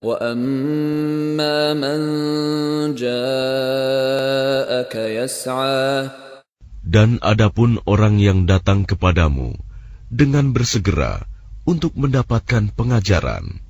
واما من جاءك يسعى dan adapun orang yang datang kepadamu dengan bersegera untuk mendapatkan pengajaran